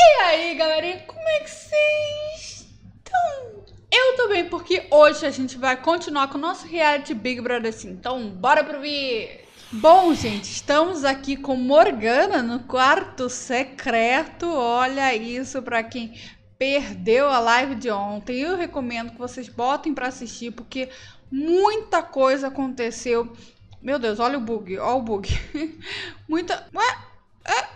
E aí, galerinha, como é que vocês estão? Eu tô bem, porque hoje a gente vai continuar com o nosso reality Big Brother assim. Então, bora pro vídeo! Bom, gente, estamos aqui com Morgana no quarto secreto. Olha isso para quem perdeu a live de ontem. Eu recomendo que vocês botem para assistir porque muita coisa aconteceu. Meu Deus, olha o bug, olha o bug. muita, ué, é,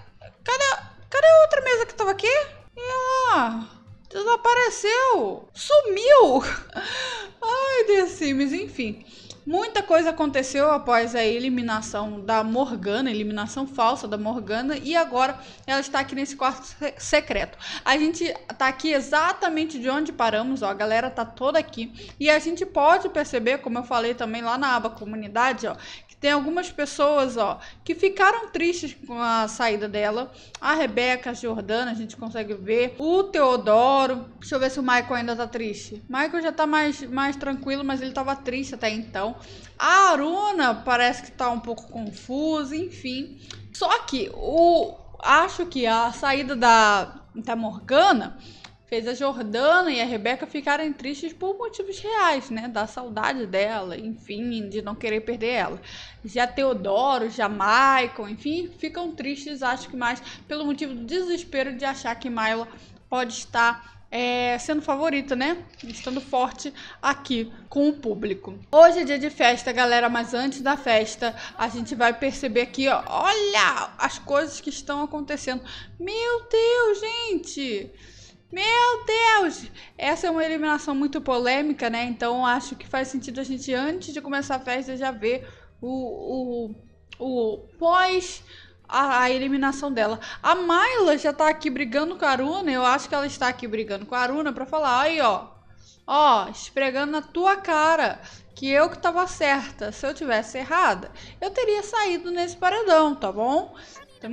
cadê? Cadê a outra mesa que tava aqui? E ela desapareceu, sumiu. Ai, The Sims, enfim. Muita coisa aconteceu após a eliminação da Morgana, eliminação falsa da Morgana, e agora ela está aqui nesse quarto secreto. A gente tá aqui exatamente de onde paramos, ó, a galera tá toda aqui, e a gente pode perceber, como eu falei também lá na aba comunidade, ó, tem algumas pessoas, ó, que ficaram tristes com a saída dela. A Rebeca, a Jordana, a gente consegue ver. O Teodoro. Deixa eu ver se o Michael ainda tá triste. Michael já tá mais, mais tranquilo, mas ele tava triste até então. A Aruna parece que tá um pouco confusa, enfim. Só que o acho que a saída da, da Morgana fez a Jordana e a Rebeca ficarem tristes por motivos reais, né? Da saudade dela, enfim, de não querer perder ela. Já Teodoro, já Michael, enfim, ficam tristes, acho que mais pelo motivo do desespero de achar que Myla pode estar é, sendo favorita, né? Estando forte aqui com o público. Hoje é dia de festa, galera, mas antes da festa a gente vai perceber aqui, ó, olha as coisas que estão acontecendo. Meu Deus, gente! Meu Deus! Essa é uma eliminação muito polêmica, né? Então acho que faz sentido a gente, antes de começar a festa, já ver o, o, o pós a, a, eliminação dela. A Myla já tá aqui brigando com a Aruna. Eu acho que ela está aqui brigando com a Aruna pra falar: aí, ó, ó, esfregando na tua cara que eu que tava certa. Se eu tivesse errada, eu teria saído nesse paredão, tá bom? Então,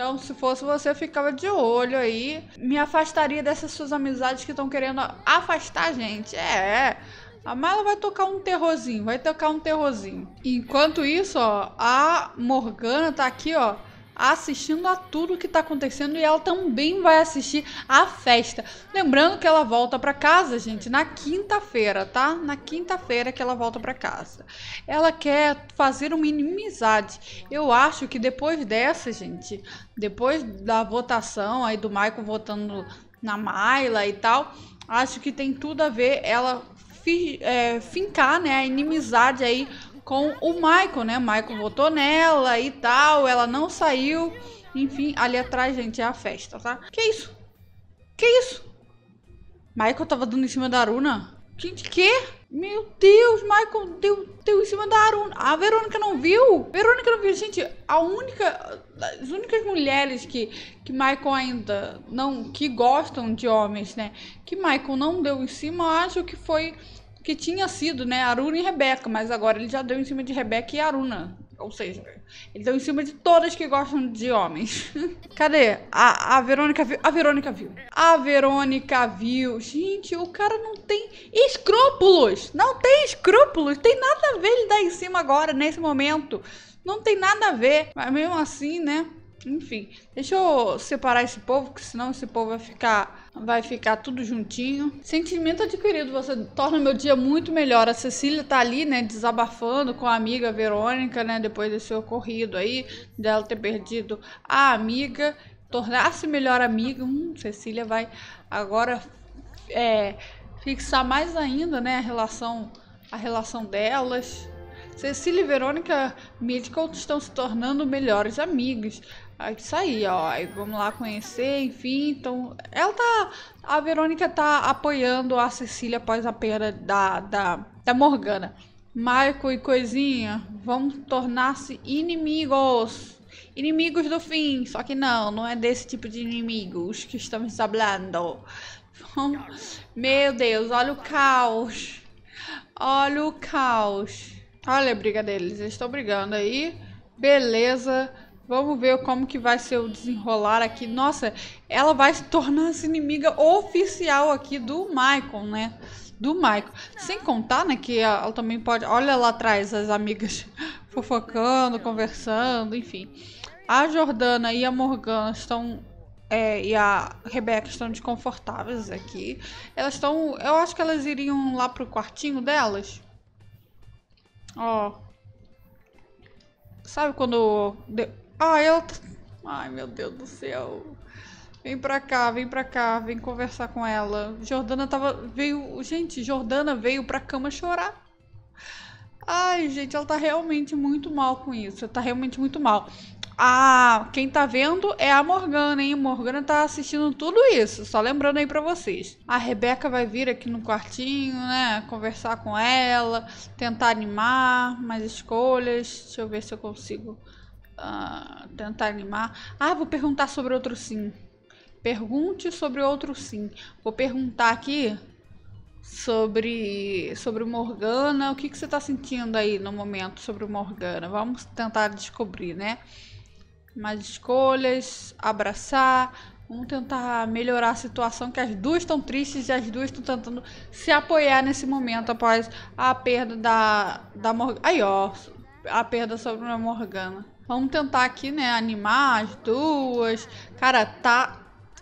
então, se fosse você, eu ficava de olho aí. Me afastaria dessas suas amizades que estão querendo afastar a gente. É, é, a Mala vai tocar um terrorzinho, vai tocar um terrorzinho. Enquanto isso, ó, a Morgana tá aqui, ó, assistindo a tudo que está acontecendo e ela também vai assistir à festa. Lembrando que ela volta para casa, gente, na quinta-feira, tá? Na quinta-feira que ela volta para casa. Ela quer fazer uma inimizade. Eu acho que depois dessa, gente, depois da votação aí do Michael votando na Mayla e tal, acho que tem tudo a ver ela fi, é, fincar, né, a inimizade aí com o Michael, né? O Michael votou nela e tal, ela não saiu. Enfim, ali atrás, gente, é a festa, tá? Que isso? Que isso? Michael tava dando em cima da Aruna? Gente, que? Meu Deus, Michael deu, deu em cima da Aruna. A Verônica não viu? Verônica não viu. Gente, a única. As únicas mulheres que, que Michael ainda não. que gostam de homens, né? Que Michael não deu em cima, acho que foi que tinha sido, né, Aruna e Rebeca, mas agora ele já deu em cima de Rebeca e Aruna. Ou seja, ele deu em cima de todas que gostam de homens. Cadê? A, a Verônica viu. A Verônica viu. A Verônica viu. Gente, o cara não tem escrúpulos. Não tem escrúpulos. Tem nada a ver ele dar em cima agora, nesse momento. Não tem nada a ver. Mas mesmo assim, né? Enfim, deixa eu separar esse povo, que senão esse povo vai ficar, vai ficar tudo juntinho. Sentimento adquirido, você torna meu dia muito melhor. A Cecília tá ali, né, desabafando com a amiga Verônica, né, depois desse ocorrido aí, dela ter perdido a amiga, tornar-se melhor amiga. Hum, Cecília vai agora é, fixar mais ainda, né, a relação, a relação delas. Cecília e Verônica Midcote estão se tornando melhores amigas. É isso aí, ó. Vamos lá conhecer, enfim. Então, ela tá. A Verônica tá apoiando a Cecília após a perda da, da, da Morgana. Marco e Coisinha vão tornar-se inimigos. Inimigos do fim. Só que não, não é desse tipo de inimigos que estamos falando. Meu Deus, olha o caos. Olha o caos. Olha a briga deles. Eles estão brigando aí. Beleza. Vamos ver como que vai ser o desenrolar aqui. Nossa, ela vai se tornar essa inimiga oficial aqui do Michael, né? Do Michael. Sem contar, né, que ela também pode... Olha lá atrás as amigas fofocando, conversando, enfim. A Jordana e a Morgana estão... É, e a Rebeca estão desconfortáveis aqui. Elas estão... Eu acho que elas iriam lá pro quartinho delas. Ó. Sabe quando... De Ai, ela tá... Ai, meu Deus do céu. Vem pra cá, vem pra cá, vem conversar com ela. Jordana tava. Veio. Gente, Jordana veio pra cama chorar. Ai, gente, ela tá realmente muito mal com isso. Ela tá realmente muito mal. Ah, quem tá vendo é a Morgana, hein? Morgana tá assistindo tudo isso, só lembrando aí pra vocês. A Rebeca vai vir aqui no quartinho, né? Conversar com ela, tentar animar, mais escolhas. Deixa eu ver se eu consigo uh, tentar animar. Ah, vou perguntar sobre outro sim. Pergunte sobre outro sim. Vou perguntar aqui sobre sobre Morgana. O que, que você está sentindo aí no momento sobre Morgana? Vamos tentar descobrir, né? Mais escolhas, abraçar. Vamos tentar melhorar a situação, que as duas estão tristes e as duas estão tentando se apoiar nesse momento após a perda da, da Morgana. Aí, ó, a perda sobre a Morgana. Vamos tentar aqui, né, animar as duas. Cara, tá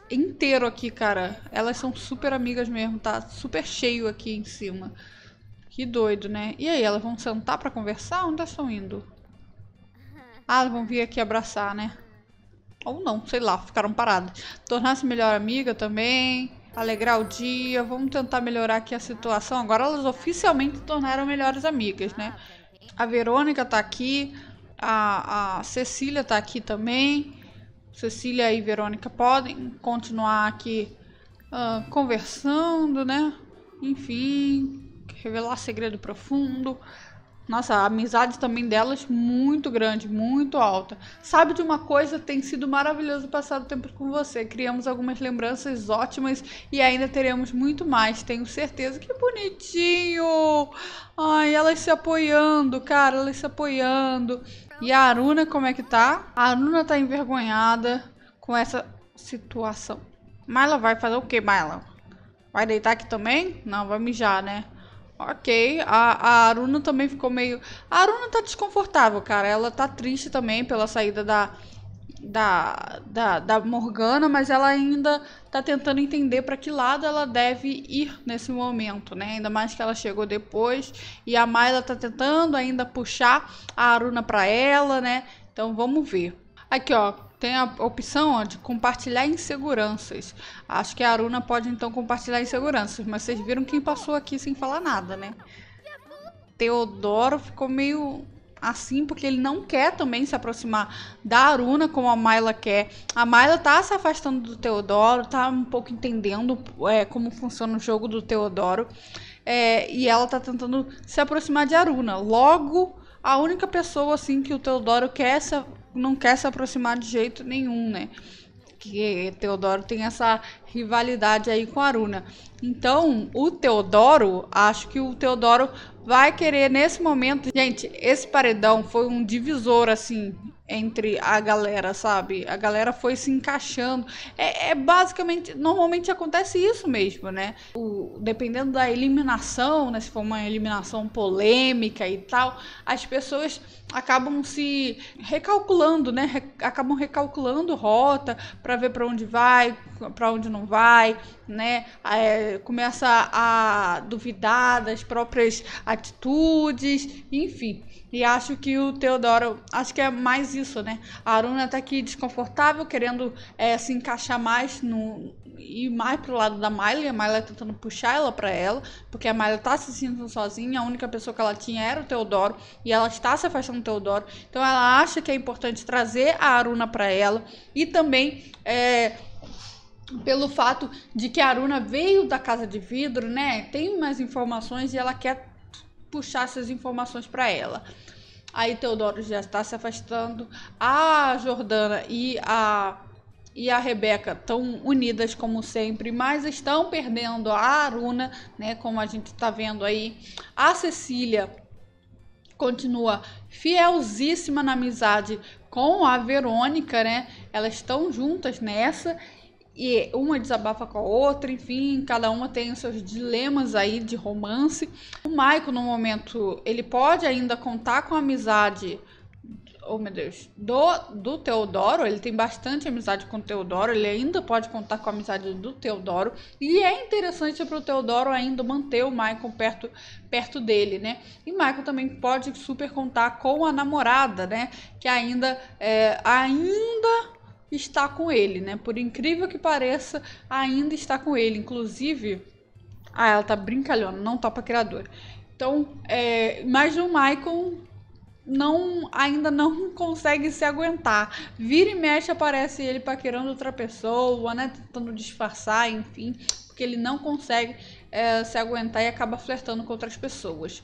inteiro aqui, cara. Elas são super amigas mesmo, tá super cheio aqui em cima. Que doido, né? E aí, elas vão sentar pra conversar? Onde elas estão indo? Ah, elas vão vir aqui abraçar, né? Ou não, sei lá, ficaram paradas. Tornar-se melhor amiga também, alegrar o dia. Vamos tentar melhorar aqui a situação. Agora elas oficialmente tornaram melhores amigas, né? A Verônica tá aqui. A, a Cecília está aqui também. Cecília e Verônica podem continuar aqui uh, conversando, né? Enfim, revelar segredo profundo. Nossa, a amizade também delas muito grande, muito alta. Sabe de uma coisa? Tem sido maravilhoso passar o tempo com você. Criamos algumas lembranças ótimas e ainda teremos muito mais. Tenho certeza que é bonitinho elas se apoiando, cara, elas se apoiando. E a Aruna, como é que tá? A Aruna tá envergonhada com essa situação. Myla vai fazer o que, Myla? Vai deitar aqui também? Não, vai mijar, né? Ok, a, a Aruna também ficou meio. A Aruna tá desconfortável, cara. Ela tá triste também pela saída da, da, da, da Morgana, mas ela ainda está tentando entender para que lado ela deve ir nesse momento, né? Ainda mais que ela chegou depois e a Mayla está tentando ainda puxar a Aruna para ela, né? Então vamos ver. Aqui, ó, tem a opção ó, de compartilhar inseguranças. Acho que a Aruna pode então compartilhar inseguranças, mas vocês viram quem passou aqui sem falar nada, né? Teodoro ficou meio assim, porque ele não quer também se aproximar da Aruna como a Mayla quer. A Mayla tá se afastando do Teodoro, tá um pouco entendendo é, como funciona o jogo do Teodoro. É, e ela tá tentando se aproximar de Aruna. Logo, a única pessoa assim que o Teodoro quer se, não quer se aproximar de jeito nenhum, né? Que Teodoro tem essa rivalidade aí com a Aruna. Então, o Teodoro, acho que o Teodoro vai querer nesse momento. Gente, esse paredão foi um divisor assim entre a galera, sabe? A galera foi se encaixando. É, é, basicamente, normalmente acontece isso mesmo, né? O, dependendo da eliminação, né? Se for uma eliminação polêmica e tal, as pessoas acabam se recalculando, né? Re, acabam recalculando rota para ver para onde vai, para onde não vai, né? É, começa a duvidar das próprias atitudes, enfim. E acho que o Teodoro, acho que é mais isso, né? A Aruna tá aqui desconfortável, querendo é, se encaixar mais no e mais pro lado da Miley, a Miley tá tentando puxar ela para ela, porque a Miley tá se sentindo sozinha, a única pessoa que ela tinha era o Teodoro e ela está se afastando do Teodoro. Então ela acha que é importante trazer a Aruna para ela e também é, pelo fato de que a Aruna veio da casa de vidro, né? Tem umas informações e ela quer puxar essas informações para ela. Aí Teodoro já está se afastando. A Jordana e a e a Rebeca estão unidas como sempre, mas estão perdendo a Aruna, né? Como a gente está vendo aí. A Cecília continua fielzíssima na amizade com a Verônica, né? Elas estão juntas nessa e uma desabafa com a outra, enfim, cada uma tem os seus dilemas aí de romance. O Michael, no momento, ele pode ainda contar com a amizade, oh meu Deus, do, do Teodoro, ele tem bastante amizade com o Teodoro, ele ainda pode contar com a amizade do Teodoro, e é interessante para o Teodoro ainda manter o Michael perto, perto dele, né? E Michael também pode super contar com a namorada, né? Que ainda, é, ainda está com ele, né? Por incrível que pareça, ainda está com ele. Inclusive, ah, ela tá brincalhona, não tá criador. Então, é, mas o Michael não ainda não consegue se aguentar. Vira e mexe aparece ele paquerando outra pessoa, né? Tentando disfarçar, enfim, porque ele não consegue é, se aguentar e acaba flertando com outras pessoas.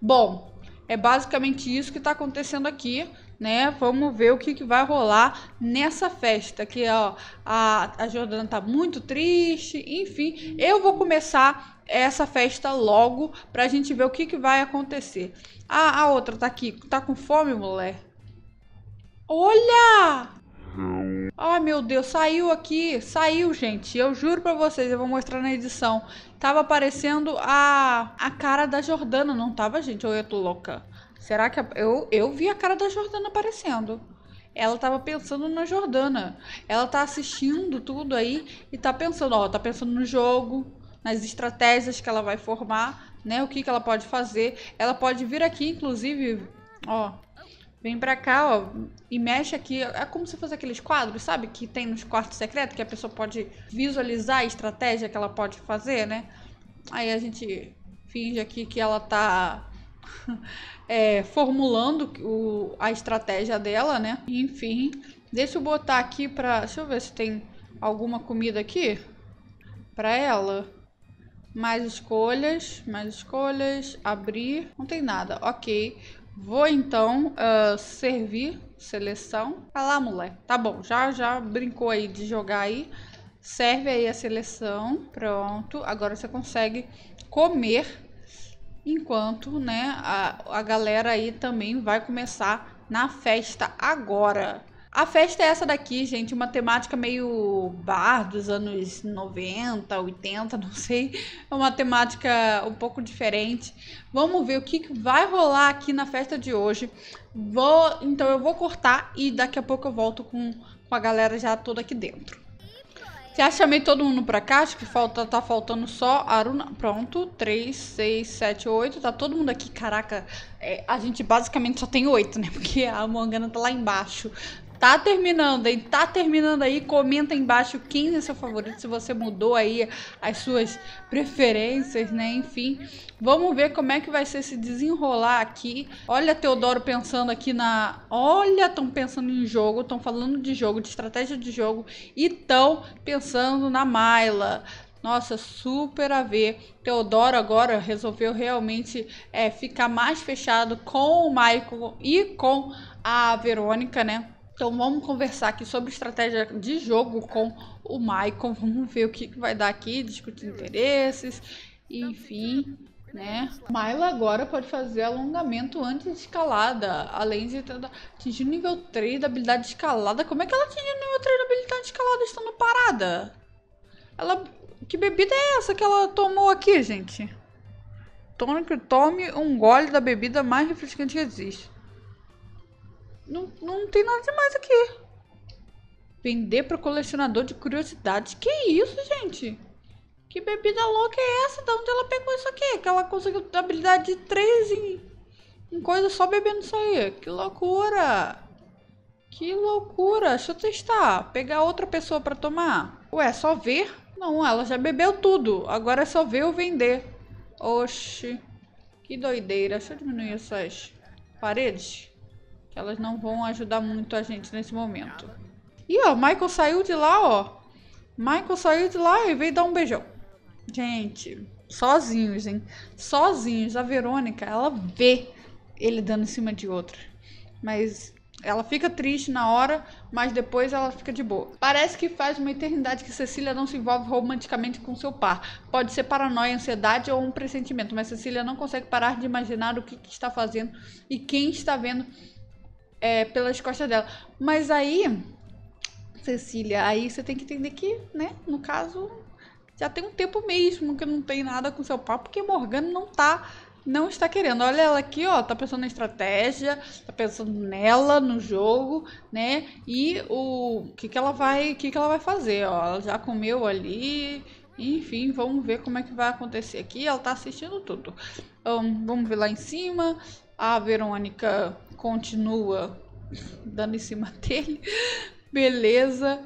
Bom, é basicamente isso que está acontecendo aqui, né? Vamos ver o que, que vai rolar nessa festa. Que ó, a, a Jordana tá muito triste, enfim. Eu vou começar essa festa logo pra gente ver o que, que vai acontecer. Ah, a outra tá aqui, tá com fome, mulher? Olha! Ai ah, meu Deus, saiu aqui, saiu gente. Eu juro pra vocês, eu vou mostrar na edição. Tava aparecendo a, a cara da Jordana, não tava, gente? Ou eu tô louca? Será que. A, eu, eu vi a cara da Jordana aparecendo. Ela tava pensando na Jordana. Ela tá assistindo tudo aí e tá pensando, ó, tá pensando no jogo, nas estratégias que ela vai formar, né? O que, que ela pode fazer. Ela pode vir aqui, inclusive, ó, Vem pra cá, ó, e mexe aqui. É como se fosse aqueles quadros, sabe? Que tem nos quartos secretos, que a pessoa pode visualizar a estratégia que ela pode fazer, né? Aí a gente finge aqui que ela tá é, formulando o, a estratégia dela, né? Enfim, deixa eu botar aqui pra. Deixa eu ver se tem alguma comida aqui pra ela. Mais escolhas, mais escolhas, abrir. Não tem nada, ok. Vou então uh, servir seleção. Fala, tá lá, mulher. Tá bom, já já brincou aí de jogar aí. Serve aí a seleção. Pronto. Agora você consegue comer enquanto, né, a, a galera aí também vai começar na festa agora. A festa é essa daqui, gente, uma temática meio bar dos anos 90, 80, não sei. É uma temática um pouco diferente. Vamos ver o que, vai rolar aqui na festa de hoje. Vou, então eu vou cortar e daqui a pouco eu volto com, com a galera já toda aqui dentro. Já chamei todo mundo pra cá, acho que falta, tá faltando só Aruna. Pronto, 3, 6, 7, 8. Tá todo mundo aqui. Caraca, é, a gente basicamente só tem 8, né? Porque a Morgana tá lá embaixo tá terminando, hein? Tá terminando aí. Comenta aí embaixo quem é seu favorito, se você mudou aí as suas preferências, né? Enfim, vamos ver como é que vai ser se desenrolar aqui. Olha, Teodoro pensando aqui na. Olha, estão pensando em jogo, estão falando de jogo, de estratégia de jogo e estão pensando na Myla. Nossa, super a ver. Teodoro agora resolveu realmente é, ficar mais fechado com o Michael e com a Verônica, né? Então vamos conversar aqui sobre estratégia de jogo com o Maicon. Vamos ver o que vai dar aqui, discutir interesses, enfim, né? Myla agora pode fazer alongamento antes de escalada, além de atingir o nível 3 da habilidade escalada. Como é que ela atingiu o nível 3 da habilidade escalada estando parada? Ela. Que bebida é essa que ela tomou aqui, gente? Tônico, tome um gole da bebida mais refrescante que existe. Não, não tem nada demais aqui. Vender para colecionador de curiosidades. Que isso, gente? Que bebida louca é essa? Da onde ela pegou isso aqui? Que ela conseguiu habilidade de 3 em, em coisa só bebendo isso aí. Que loucura! Que loucura! Deixa eu testar. Pegar outra pessoa para tomar. Ué, só ver? Não, ela já bebeu tudo. Agora é só ver ou vender. Oxi. Que doideira. Deixa eu diminuir essas paredes. Que elas não vão ajudar muito a gente nesse momento. E ó, Michael saiu de lá, ó. Michael saiu de lá e veio dar um beijão. Gente, sozinhos, hein? Sozinhos. A Verônica, ela vê ele dando em cima de outra. Mas ela fica triste na hora, mas depois ela fica de boa. Parece que faz uma eternidade que Cecília não se envolve romanticamente com seu par. Pode ser paranoia, ansiedade ou um pressentimento, mas Cecília não consegue parar de imaginar o que, que está fazendo e quem está vendo é, pelas costas dela. Mas aí, Cecília, aí você tem que entender que, né, no caso, já tem um tempo mesmo que não tem nada com seu pau, porque Morgana não tá. Não está querendo. Olha ela aqui, ó. Tá pensando na estratégia, tá pensando nela, no jogo, né? E o que, que ela vai. que, que ela vai fazer? Ó, ela já comeu ali. Enfim, vamos ver como é que vai acontecer aqui. Ela tá assistindo tudo. Um, vamos ver lá em cima. A Verônica continua dando em cima dele. Beleza.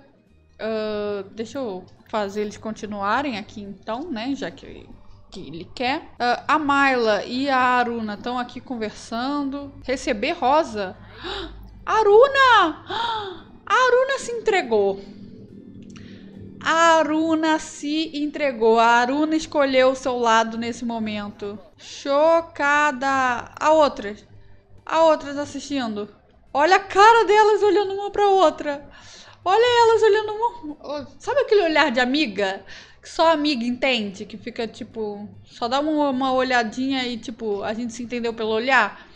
Uh, deixa eu fazer eles continuarem aqui então, né? Já que, que ele quer. Uh, a Myla e a Aruna estão aqui conversando. Receber Rosa. Aruna! A Aruna se entregou. A Aruna se entregou. A Aruna escolheu o seu lado nesse momento. Chocada. A outra a outras assistindo. Olha a cara delas olhando uma pra outra. Olha elas olhando uma. Sabe aquele olhar de amiga? Que só amiga entende? Que fica tipo. Só dá uma, uma olhadinha e tipo, a gente se entendeu pelo olhar?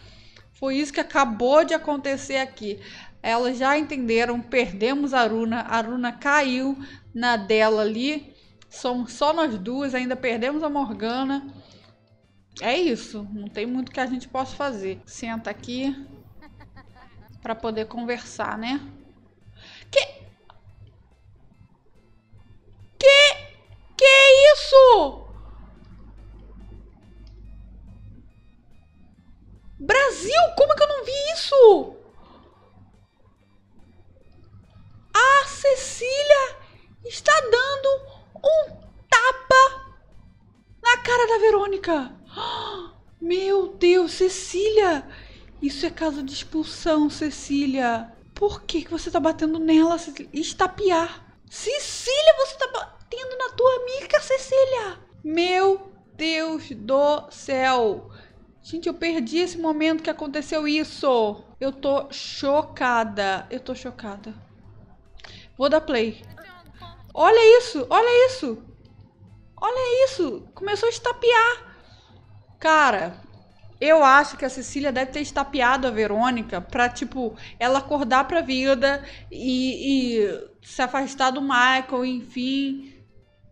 Foi isso que acabou de acontecer aqui. Elas já entenderam, perdemos a Aruna. A Aruna caiu na dela ali. Somos só nós duas, ainda perdemos a Morgana é isso. Não tem muito que a gente possa fazer. Senta aqui para poder conversar, né? Que Que que é isso? Brasil, como é que eu não vi isso? A Cecília está dando um tapa na cara da Verônica. Meu Deus, Cecília! Isso é caso de expulsão, Cecília. Por que, que você tá batendo nela, Cecília? Estapear. Cecília, você tá batendo na tua amiga, Cecília! Meu Deus do céu! Gente, eu perdi esse momento que aconteceu isso. Eu tô chocada. Eu tô chocada. Vou dar play. Olha isso, olha isso. Olha isso. Começou a estapear. Cara, eu acho que a Cecília deve ter estapeado a Verônica pra, tipo, ela acordar pra vida e, e se afastar do Michael, enfim.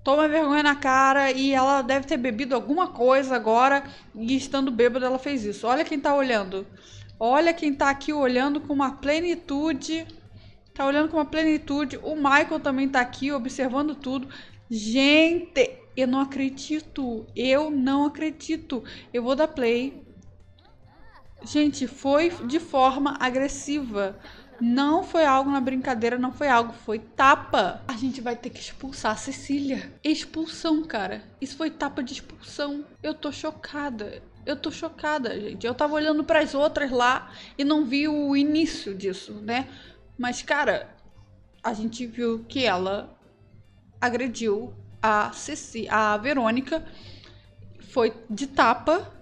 Toma vergonha na cara e ela deve ter bebido alguma coisa agora e estando bêbada ela fez isso. Olha quem tá olhando. Olha quem tá aqui olhando com uma plenitude. Tá olhando com uma plenitude. O Michael também tá aqui observando tudo. Gente, eu não acredito. Eu não acredito. Eu vou dar play. Gente, foi de forma agressiva. Não foi algo na brincadeira, não foi algo, foi tapa. A gente vai ter que expulsar a Cecília. Expulsão, cara. Isso foi tapa de expulsão. Eu tô chocada. Eu tô chocada, gente. Eu tava olhando para as outras lá e não vi o início disso, né? Mas, cara, a gente viu que ela agrediu a, Ceci, a Verônica foi de tapa.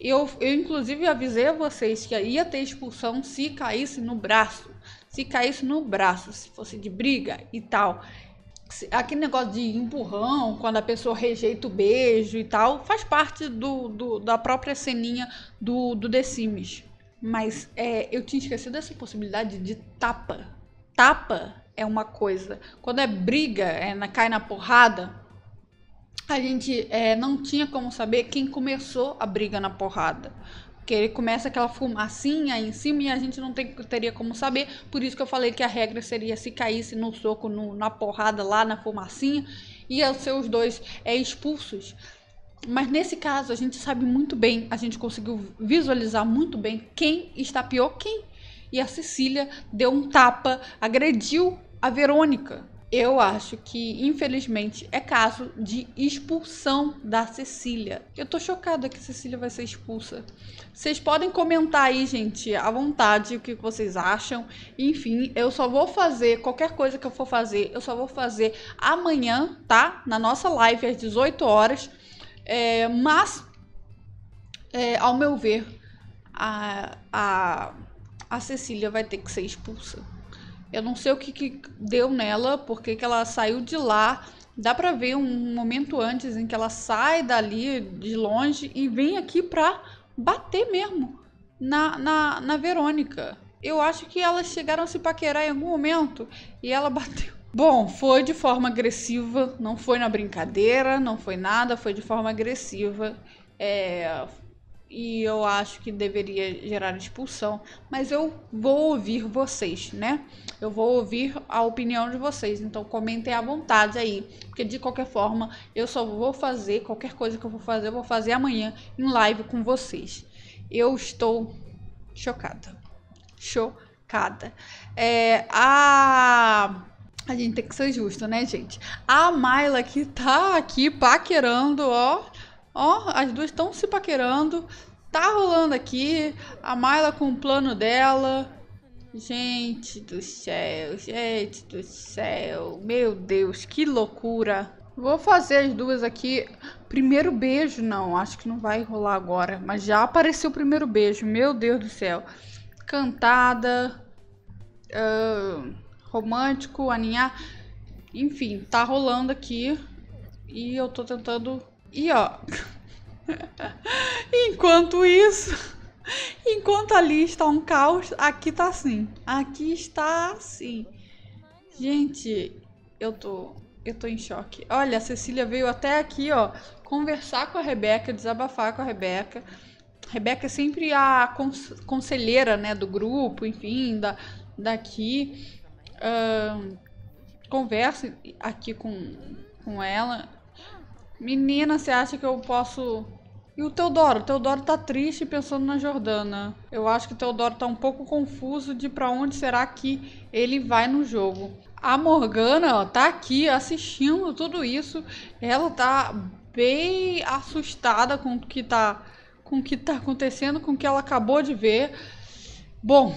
Eu, eu, inclusive, avisei a vocês que ia ter expulsão se caísse no braço. Se caísse no braço, se fosse de briga e tal. Aquele negócio de empurrão, quando a pessoa rejeita o beijo e tal, faz parte do, do da própria ceninha do, do The Sims. Mas é, eu tinha esquecido essa possibilidade de tapa. Tapa é uma coisa, quando é briga, é, na, cai na porrada, a gente é, não tinha como saber quem começou a briga na porrada. Porque ele começa aquela fumacinha em cima e a gente não tem, teria como saber. Por isso que eu falei que a regra seria se caísse no soco, no, na porrada lá na fumacinha, e os seus dois é, expulsos. Mas nesse caso a gente sabe muito bem, a gente conseguiu visualizar muito bem quem está pior quem. E a Cecília deu um tapa, agrediu a Verônica. Eu acho que, infelizmente, é caso de expulsão da Cecília. Eu tô chocada que Cecília vai ser expulsa. Vocês podem comentar aí, gente, à vontade, o que vocês acham. Enfim, eu só vou fazer qualquer coisa que eu for fazer, eu só vou fazer amanhã, tá? Na nossa live às 18 horas. É, mas, é, ao meu ver, a, a, a Cecília vai ter que ser expulsa. Eu não sei o que, que deu nela, porque que ela saiu de lá. Dá pra ver um momento antes em que ela sai dali de longe e vem aqui pra bater mesmo na, na, na Verônica. Eu acho que elas chegaram a se paquerar em algum momento e ela bateu. Bom, foi de forma agressiva, não foi na brincadeira, não foi nada, foi de forma agressiva. É, e eu acho que deveria gerar expulsão, mas eu vou ouvir vocês, né? Eu vou ouvir a opinião de vocês, então comentem à vontade aí, porque de qualquer forma eu só vou fazer qualquer coisa que eu vou fazer, eu vou fazer amanhã em live com vocês. Eu estou chocada, chocada. É, a a gente tem que ser justo, né, gente? A Mayla que tá aqui paquerando, ó Ó, as duas estão se paquerando. Tá rolando aqui. A Mayla com o plano dela. Gente do céu, gente do céu. Meu Deus, que loucura. Vou fazer as duas aqui. Primeiro beijo, não, acho que não vai rolar agora. Mas já apareceu o primeiro beijo, meu Deus do céu. Cantada, uh, romântico, aninhar. Enfim, tá rolando aqui. E eu tô tentando e ó, enquanto isso, enquanto ali está um caos, aqui tá assim. Aqui está assim. Gente, eu tô eu tô em choque. Olha, a Cecília veio até aqui, ó, conversar com a Rebeca, desabafar com a Rebeca. Rebeca é sempre a conselheira, né, do grupo, enfim, da, daqui. Uh, conversa aqui com, com ela. Menina, você acha que eu posso. E o Teodoro? O Teodoro tá triste pensando na Jordana. Eu acho que o Teodoro tá um pouco confuso de para onde será que ele vai no jogo. A Morgana ó, tá aqui assistindo tudo isso. Ela tá bem assustada com o que tá com o que tá acontecendo, com o que ela acabou de ver. Bom,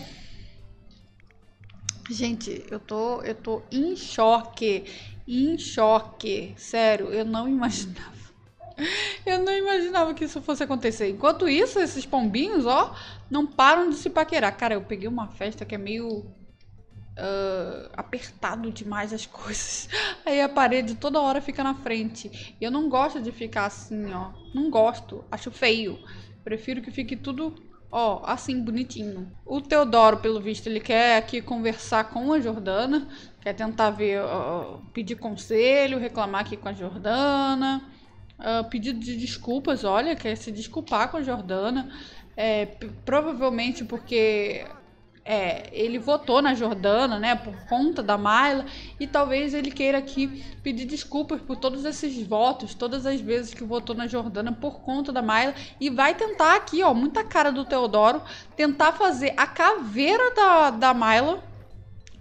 Gente, eu tô, eu tô em choque em choque. Sério, eu não imaginava. Eu não imaginava que isso fosse acontecer. Enquanto isso, esses pombinhos, ó, não param de se paquerar. Cara, eu peguei uma festa que é meio uh, apertado demais as coisas. Aí a parede toda hora fica na frente. E eu não gosto de ficar assim, ó. Não gosto. Acho feio. Prefiro que fique tudo Ó, assim, bonitinho. O Teodoro, pelo visto, ele quer aqui conversar com a Jordana. Quer tentar ver, pedir conselho, reclamar aqui com a Jordana. Uh, ah, pedido de desculpas, olha, quer se desculpar com a Jordana. É, provavelmente porque é, ele votou na Jordana, né, por conta da Mayla, e talvez ele queira aqui pedir desculpas por todos esses votos, todas as vezes que votou na Jordana por conta da Mayla, e vai tentar aqui, ó, muita cara do Teodoro, tentar fazer a caveira da, da Mayla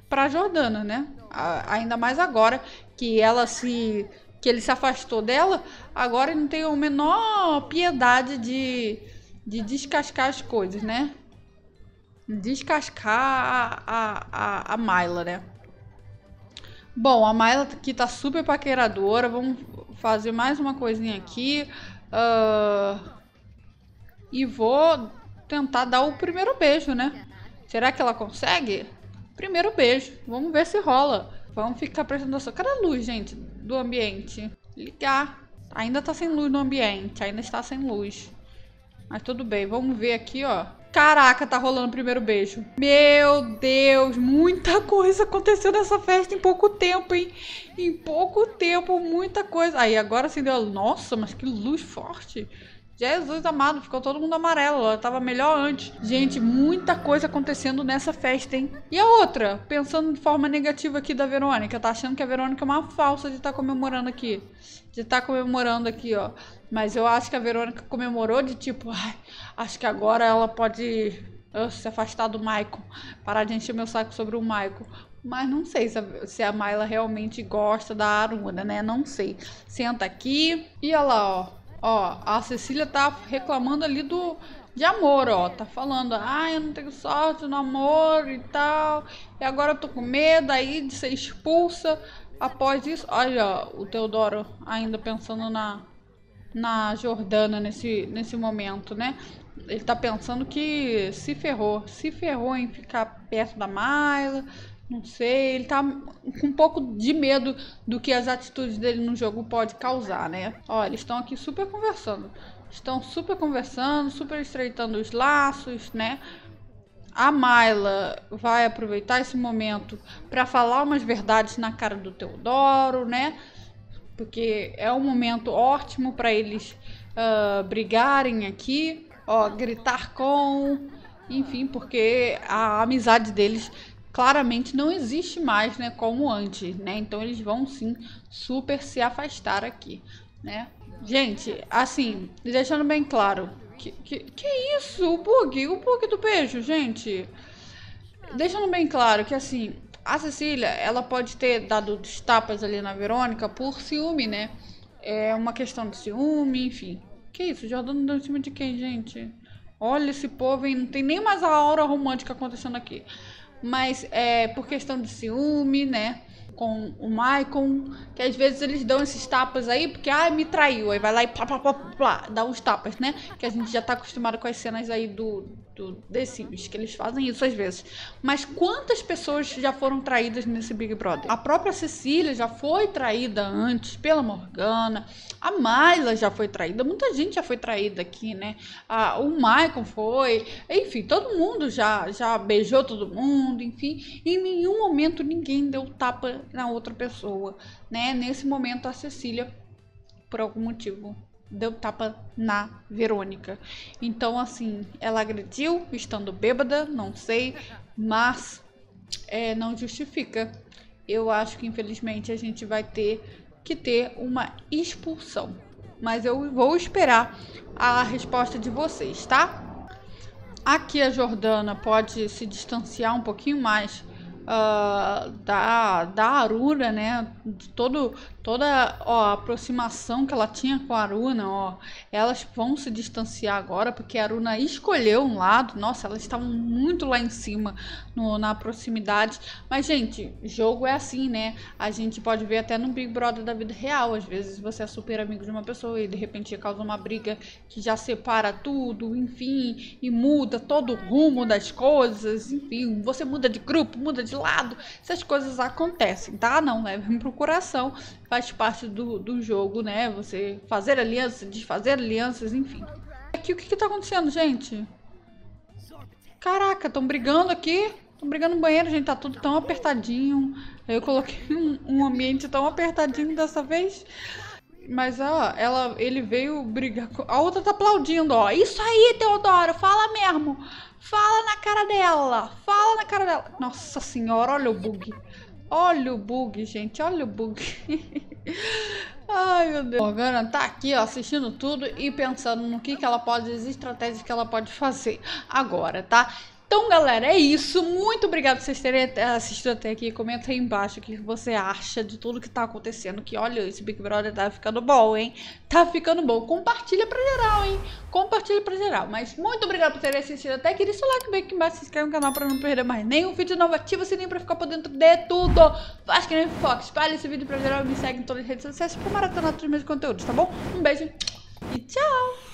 pra Jordana, né? A, ainda mais agora que ela se que ele se afastou dela, agora ele não tem a menor piedade de, de descascar as coisas, né? descascar a, a, a Myla, né? Bom, a Myla que tá super paqueradora. Vamos fazer mais uma coisinha aqui. Uh, e vou tentar dar o primeiro beijo, né? Será que ela consegue? Primeiro beijo. Vamos ver se rola. Vamos ficar prestando atenção. Cadê a luz, gente, do ambiente? Ligar. Ainda tá sem luz no ambiente. Ainda está sem luz. Mas tudo bem. Vamos ver aqui, ó. Caraca, tá rolando o primeiro beijo. Meu Deus, muita coisa aconteceu nessa festa em pouco tempo, hein? Em pouco tempo, muita coisa. Aí agora acendeu. Assim, Nossa, mas que luz forte. Jesus amado, ficou todo mundo amarelo. Ela tava melhor antes. Gente, muita coisa acontecendo nessa festa, hein? E a outra, pensando de forma negativa aqui da Verônica, tá achando que a Verônica é uma falsa de estar tá comemorando aqui. De estar tá comemorando aqui, ó. Mas eu acho que a Verônica comemorou de tipo, ai, acho que agora ela pode uh, se afastar do Maicon, parar de encher meu saco sobre o Maicon. Mas não sei se a, se a realmente gosta da Aruna, né? Não sei. Senta aqui e olha lá, ó. Ó, a Cecília tá reclamando ali do de amor, ó. Tá falando, ah, eu não tenho sorte no amor e tal. E agora eu tô com medo aí de ser expulsa. Após isso, olha, o Teodoro ainda pensando na na Jordana nesse, nesse momento, né? Ele tá pensando que se ferrou, se ferrou em ficar perto da Mayla, não sei, ele tá com um pouco de medo do que as atitudes dele no jogo pode causar, né? olha eles estão aqui super conversando. Estão super conversando, super estreitando os laços, né? A Mayla vai aproveitar esse momento para falar umas verdades na cara do Teodoro, né? porque é um momento ótimo para eles uh, brigarem aqui, ó, gritar com, enfim, porque a amizade deles claramente não existe mais, né, como antes, né? Então eles vão sim super se afastar aqui, né? Gente, assim, deixando bem claro, que, que, que isso? O bug, o bug do beijo, gente. Deixando bem claro que assim, a Cecília, ela pode ter dado tapas ali na Verônica por ciúme, né? É uma questão de ciúme, enfim. Que isso? Jordano deu em cima de quem, gente? Olha esse povo, hein? Não tem nem mais a aura romântica acontecendo aqui. Mas é por questão de ciúme, né? Com o Maicon, que às vezes eles dão esses tapas aí, porque, ah, me traiu. Aí vai lá e plá, plá, plá, plá, dá uns tapas, né? Que a gente já tá acostumado com as cenas aí do, do The Sims, que eles fazem isso às vezes. Mas quantas pessoas já foram traídas nesse Big Brother? A própria Cecília já foi traída antes pela Morgana, a Mayla já foi traída, muita gente já foi traída aqui, né? Ah, o Michael foi, enfim, todo mundo já, já beijou todo mundo, enfim. Em nenhum momento ninguém deu tapa na outra pessoa, né? Nesse momento a Cecília, por algum motivo, deu tapa na Verônica. Então, assim, ela agrediu estando bêbada, não sei, mas é, não justifica. Eu acho que infelizmente a gente vai ter que ter uma expulsão. Mas eu vou esperar a resposta de vocês, tá? Aqui a Jordana pode se distanciar um pouquinho mais Uh, da, da Arura, né? De todo, toda ó, a aproximação que ela tinha com a Aruna, ó, elas vão se distanciar agora porque a Aruna escolheu um lado. Nossa, elas estavam muito lá em cima no, na proximidade. Mas gente, jogo é assim, né? A gente pode ver até no Big Brother da vida real. Às vezes você é super amigo de uma pessoa e de repente causa uma briga que já separa tudo, enfim, e muda todo o rumo das coisas, enfim, você muda de grupo, muda de lado, essas coisas acontecem, tá? Não levem pro coração faz parte do, do jogo, né? Você fazer alianças, desfazer alianças, enfim. Aqui, o que que tá acontecendo, gente? Caraca, estão brigando aqui. Estão brigando no banheiro, gente. Tá tudo tão apertadinho. Eu coloquei um, um ambiente tão apertadinho dessa vez. Mas, ó, ela, ele veio brigar com... A outra tá aplaudindo, ó. Isso aí, Teodoro, fala mesmo. Fala na cara dela. Fala na cara dela. Nossa senhora, olha o bug. Olha o bug, gente. Olha o bug. Ai, meu Deus. Morgana tá aqui, ó, assistindo tudo e pensando no que, que ela pode, as estratégias que ela pode fazer agora, tá? Então, galera, é isso. Muito obrigado por vocês terem assistido até aqui. Comenta aí embaixo o que você acha de tudo que tá acontecendo. Que olha, esse Big Brother tá ficando bom, hein? Tá ficando bom. Compartilha pra geral, hein? Compartilha pra geral. Mas muito obrigado por terem assistido até aqui. Deixa o like bem aqui embaixo, se inscreve no canal pra não perder mais nenhum vídeo novo. Ativa o sininho pra ficar por dentro de tudo. Faz que nem Fox. Espalha esse vídeo pra geral e me segue em todas as redes sociais pra maratonar todos os meus conteúdos, tá bom? Um beijo e tchau!